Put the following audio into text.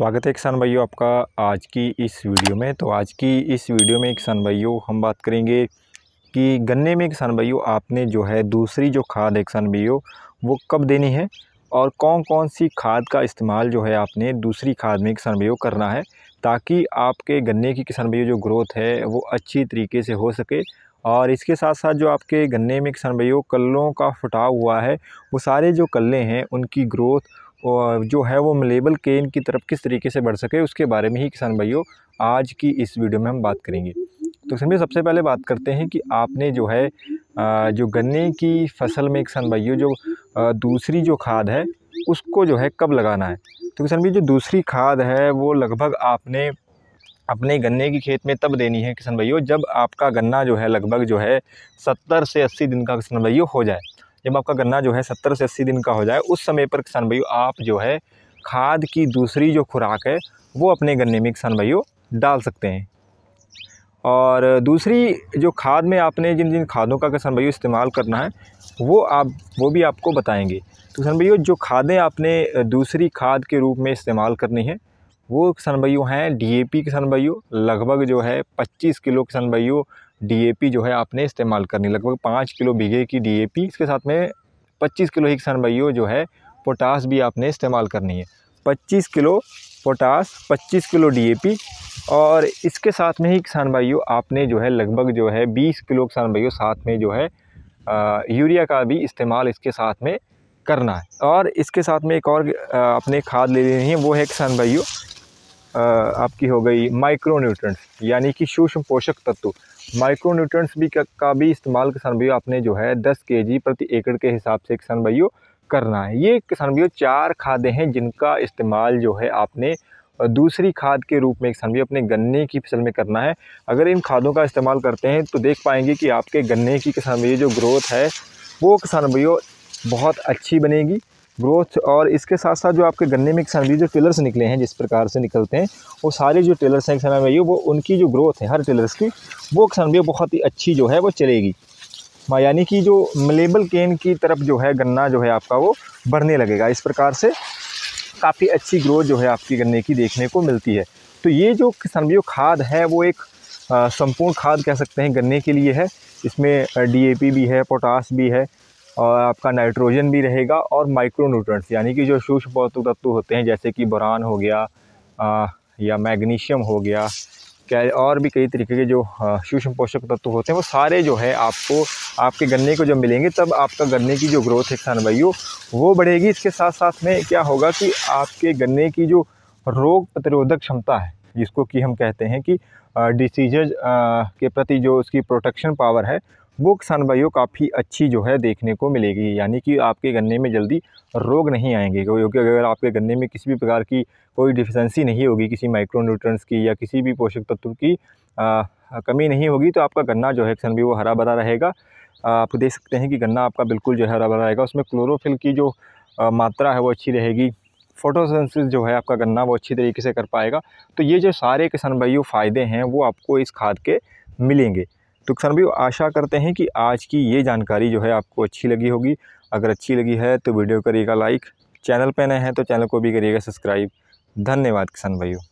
स्वागत है किसान भाइयों आपका आज की इस वीडियो में तो आज की इस वीडियो में किसान भाइयों हम बात करेंगे कि गन्ने में किसान भाइयों आपने जो है दूसरी जो खाद है किसान भाइयों वो कब देनी है और कौन कौन सी खाद का इस्तेमाल जो है आपने दूसरी खाद में किसान भाइयों करना है ताकि आपके गन्ने की किसान भाइयों जो ग्रोथ है वो अच्छी तरीके से हो सके और इसके साथ साथ जो आपके गन्ने में किसान भाइयों कल्लों का फुटाव हुआ है वो सारे जो कल्ले हैं उनकी ग्रोथ जो है वो मलेबल केन की तरफ किस तरीके से बढ़ सके उसके बारे में ही किसान भाइयों आज की इस वीडियो में हम बात करेंगे तो समझिए सबसे पहले बात करते हैं कि आपने जो है जो गन्ने की फसल में किसान भाइयों जो दूसरी जो खाद है उसको जो है कब लगाना है तो किसान भाई जो दूसरी खाद है वो लगभग आपने अपने गन्ने की खेत में तब देनी है किसान भाइयों जब आपका गन्ना जो है लगभग जो है सत्तर से अस्सी दिन का किसान भाइयों हो जाए जब आपका गन्ना जो है सत्तर से अस्सी दिन का हो जाए उस समय पर किसान भाइयों आप जो है खाद की दूसरी जो खुराक है वो अपने गन्ने में किसान भाइयों डाल सकते हैं और दूसरी जो खाद में आपने जिन जिन खादों का किसान भाइयों इस्तेमाल करना है वो आप वो भी आपको बताएंगे तो किसान भाइयों जो खादें आपने दूसरी खाद के रूप में इस्तेमाल करनी है वो किसान भाइयों हैं डीएपी किसान भाइयों लगभग जो है 25 किलो किसान भाइयों डीएपी जो है आपने इस्तेमाल करनी लगभग पाँच किलो बीघे की डीएपी इसके साथ में पच्चीस किलो हिक्सन बइयो जो है पोटास भी आपने इस्तेमाल करनी है पच्चीस किलो पोटास पच्चीस किलो डी और इसके साथ में ही किसान भाइयों आपने जो है लगभग जो है बीस किलो किसान भाइयों साथ में जो है आ, यूरिया का भी इस्तेमाल इसके साथ में करना है और इसके साथ में एक और अपने खाद ले लेनी है वो है किसान भाइयों आपकी हो गई माइक्रो यानी कि सूक्ष्म पोषक तत्व माइक्रो न्यूट्रंट्स भी का, का भी इस्तेमाल किसान भाइयों आपने जो है दस के प्रति एकड़ के हिसाब से किसान भाइयों करना है ये किसान भाइयों चार खादें हैं जिनका इस्तेमाल जो है आपने दूसरी खाद के रूप में किसान भाई अपने गन्ने की फसल में करना है अगर इन खादों का इस्तेमाल करते हैं तो देख पाएंगे कि आपके गन्ने की किसान भैया जो ग्रोथ है वो किसान भाइयों बहुत अच्छी बनेगी ग्रोथ और इसके साथ साथ जो आपके गन्ने में किसान जो टेलर्स निकले हैं जिस प्रकार से निकलते हैं वो सारे जो टेलर्स हैं किसान भाई वो उनकी जो ग्रोथ है हर टेलर्स की वो किसान भाई बहुत ही अच्छी जो है वो चलेगी यानी कि जो मलेबल केन की तरफ जो है गन्ना जो है आपका वो बढ़ने लगेगा इस प्रकार से काफ़ी अच्छी ग्रोथ जो है आपकी गन्ने की देखने को मिलती है तो ये जो किसान भाइयों खाद है वो एक संपूर्ण खाद कह सकते हैं गन्ने के लिए है इसमें डीएपी भी है पोटास भी है और आपका नाइट्रोजन भी रहेगा और माइक्रो न्यूट्रंट्स यानी कि जो सूक्ष्म पौधक तत्व होते हैं जैसे कि बोरान हो गया आ, या मैग्नीशियम हो गया क्या और भी कई तरीके के जो सूक्ष्म पोषक तत्व होते हैं वो सारे जो है आपको आपके गन्ने को जब मिलेंगे तब आपका गन्ने की जो ग्रोथ है किसान भाइयों वो बढ़ेगी इसके साथ साथ में क्या होगा कि आपके गन्ने की जो रोग प्रतिरोधक क्षमता है जिसको कि हम कहते हैं कि डिसीज के प्रति जो उसकी प्रोटेक्शन पावर है वो किसान भाइयों काफ़ी अच्छी जो है देखने को मिलेगी यानी कि आपके गन्ने में जल्दी रोग नहीं आएंगे क्योंकि अगर आपके गन्ने में किसी भी प्रकार की कोई डिफिशेंसी नहीं होगी किसी माइक्रोन्यूट्रंस की या किसी भी पोषक तत्व की आ, कमी नहीं होगी तो आपका गन्ना जो है किसान भी वो हरा भरा रहेगा आप देख सकते हैं कि गन्ना आपका बिल्कुल जो है हरा भरा रहेगा उसमें क्लोरोफिल की जो आ, मात्रा है वो अच्छी रहेगी फोटोसेंसिस जो है आपका गन्ना वो अच्छी तरीके से कर पाएगा तो ये जो सारे किसान भाइयों फ़ायदे हैं वो आपको इस खाद के मिलेंगे तो किसान भाई आशा करते हैं कि आज की ये जानकारी जो है आपको अच्छी लगी होगी अगर अच्छी लगी है तो वीडियो करिएगा लाइक चैनल पर नए हैं तो चैनल को भी करिएगा सब्सक्राइब धन्यवाद किसान भाइयों